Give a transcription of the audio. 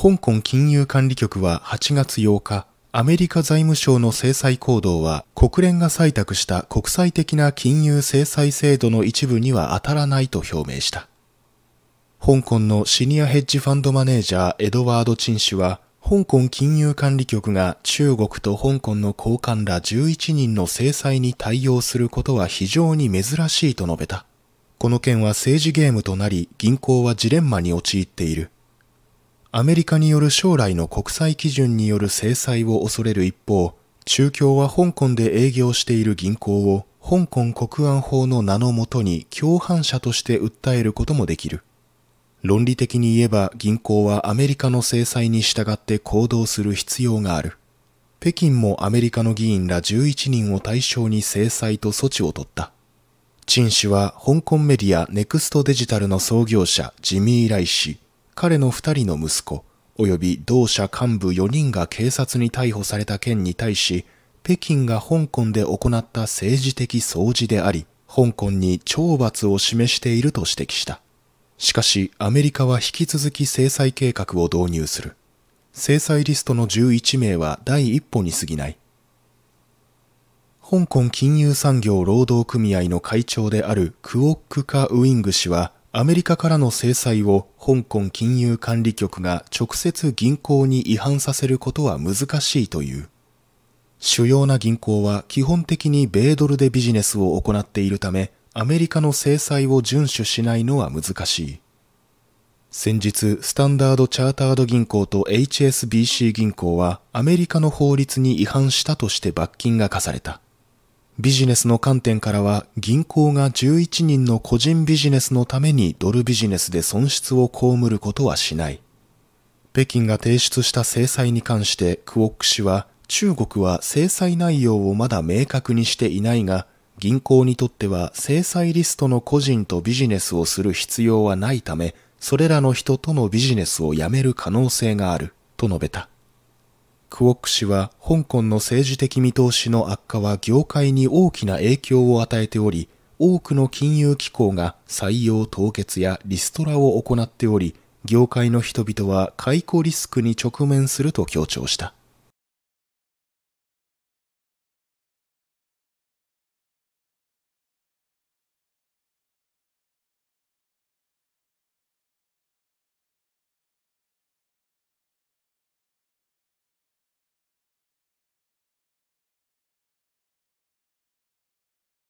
香港金融管理局は8月8日、アメリカ財務省の制裁行動は国連が採択した国際的な金融制裁制度の一部には当たらないと表明した。香港のシニアヘッジファンドマネージャーエドワード・チン氏は、香港金融管理局が中国と香港の高官ら11人の制裁に対応することは非常に珍しいと述べた。この件は政治ゲームとなり、銀行はジレンマに陥っている。アメリカによる将来の国際基準による制裁を恐れる一方、中共は香港で営業している銀行を香港国安法の名のもとに共犯者として訴えることもできる。論理的に言えば銀行はアメリカの制裁に従って行動する必要がある。北京もアメリカの議員ら11人を対象に制裁と措置を取った。陳氏は香港メディアネクストデジタルの創業者ジミー・ライ氏、彼の2人の息子及び同社幹部4人が警察に逮捕された件に対し北京が香港で行った政治的掃除であり香港に懲罰を示していると指摘したしかしアメリカは引き続き制裁計画を導入する制裁リストの11名は第一歩に過ぎない香港金融産業労働組合の会長であるクオック・カ・ウィング氏はアメリカからの制裁を香港金融管理局が直接銀行に違反させることは難しいという。主要な銀行は基本的に米ドルでビジネスを行っているため、アメリカの制裁を遵守しないのは難しい。先日、スタンダードチャータード銀行と HSBC 銀行はアメリカの法律に違反したとして罰金が課された。ビジネスの観点からは銀行が11人の個人ビジネスのためにドルビジネスで損失を被ることはしない。北京が提出した制裁に関してクオック氏は中国は制裁内容をまだ明確にしていないが銀行にとっては制裁リストの個人とビジネスをする必要はないためそれらの人とのビジネスをやめる可能性があると述べた。クォック氏は香港の政治的見通しの悪化は業界に大きな影響を与えており、多くの金融機構が採用凍結やリストラを行っており、業界の人々は解雇リスクに直面すると強調した。